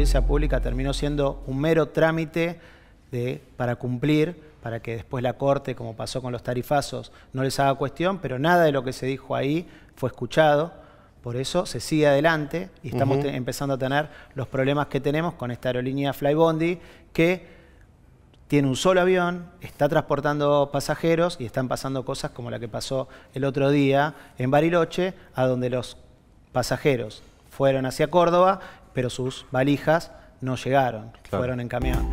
audiencia pública terminó siendo un mero trámite de, para cumplir, para que después la Corte, como pasó con los tarifazos, no les haga cuestión, pero nada de lo que se dijo ahí fue escuchado. Por eso se sigue adelante y estamos empezando a tener los problemas que tenemos con esta aerolínea Flybondi que tiene un solo avión, está transportando pasajeros y están pasando cosas como la que pasó el otro día en Bariloche, a donde los pasajeros fueron hacia Córdoba pero sus valijas no llegaron, fueron en camión.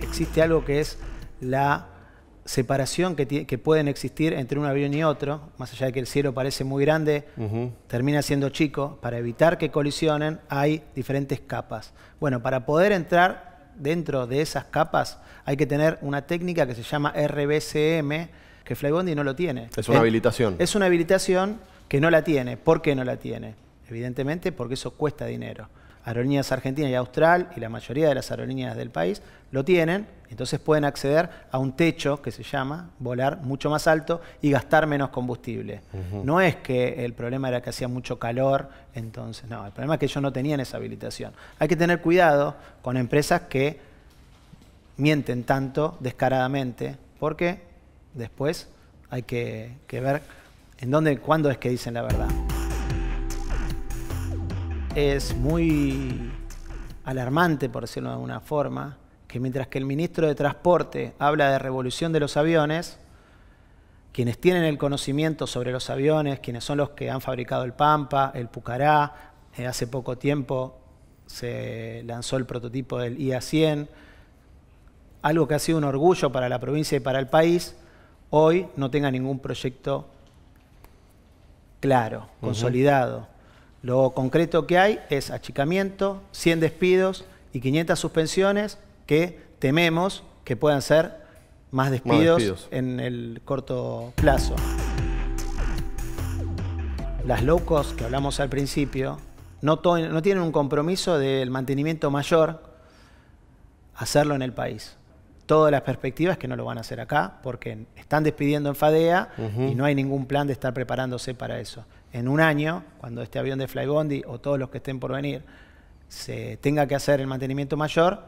Existe algo que es la separación que, pueden existir entre un avión y otro, más allá de que el cielo parece muy grande, termina siendo chico, para evitar que colisionen hay diferentes capas. Bueno, para poder entrar dentro de esas capas hay que tener una técnica que se llama RBCM, que Flybondi no lo tiene. Es una habilitación. Es una habilitación que no la tiene. ¿Por qué no la tiene? Evidentemente porque eso cuesta dinero. Aerolíneas Argentinas y Austral y la mayoría de las aerolíneas del país lo tienen, entonces pueden acceder a un techo que se llama volar mucho más alto y gastar menos combustible. No es que el problema era que hacía mucho calor, entonces no, el problema es que ellos no tenían esa habilitación. Hay que tener cuidado con empresas que mienten tanto descaradamente porque después hay que, que ver ¿En dónde, cuándo es que dicen la verdad? Es muy alarmante, por decirlo de alguna forma, que mientras que el ministro de Transporte habla de revolución de los aviones, quienes tienen el conocimiento sobre los aviones, quienes son los que han fabricado el Pampa, el Pucará, eh, hace poco tiempo se lanzó el prototipo del IA-100, algo que ha sido un orgullo para la provincia y para el país, hoy no tenga ningún proyecto claro, consolidado. Lo concreto que hay es achicamiento, 100 despidos y 500 suspensiones que tememos que puedan ser más despidos, en el corto plazo. Las locos que hablamos al principio no tienen un compromiso del mantenimiento mayor hacerlo en el país todas las perspectivas que no lo van a hacer acá, porque están despidiendo en FADEA y no hay ningún plan de estar preparándose para eso. En un año, cuando este avión de Flybondi o todos los que estén por venir se tenga que hacer el mantenimiento mayor,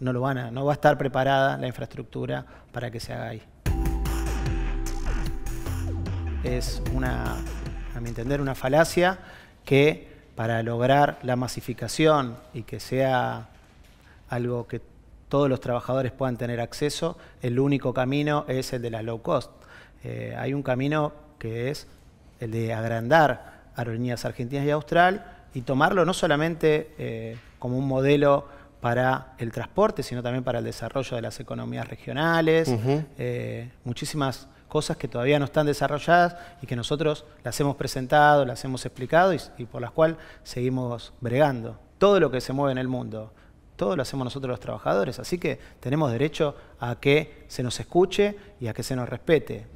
no, lo van a, no va a estar preparada la infraestructura para que se haga ahí. Es una, a mi entender, una falacia que para lograr la masificación y que sea algo que todos los trabajadores puedan tener acceso, el único camino es el de la low cost. Eh, hay un camino que es el de agrandar aerolíneas argentinas y austral y tomarlo no solamente eh, como un modelo para el transporte, sino también para el desarrollo de las economías regionales, eh, muchísimas cosas que todavía no están desarrolladas y que nosotros las hemos presentado, las hemos explicado y por las cuales seguimos bregando. Todo lo que se mueve en el mundo, todo lo hacemos nosotros los trabajadores, así que tenemos derecho a que se nos escuche y a que se nos respete.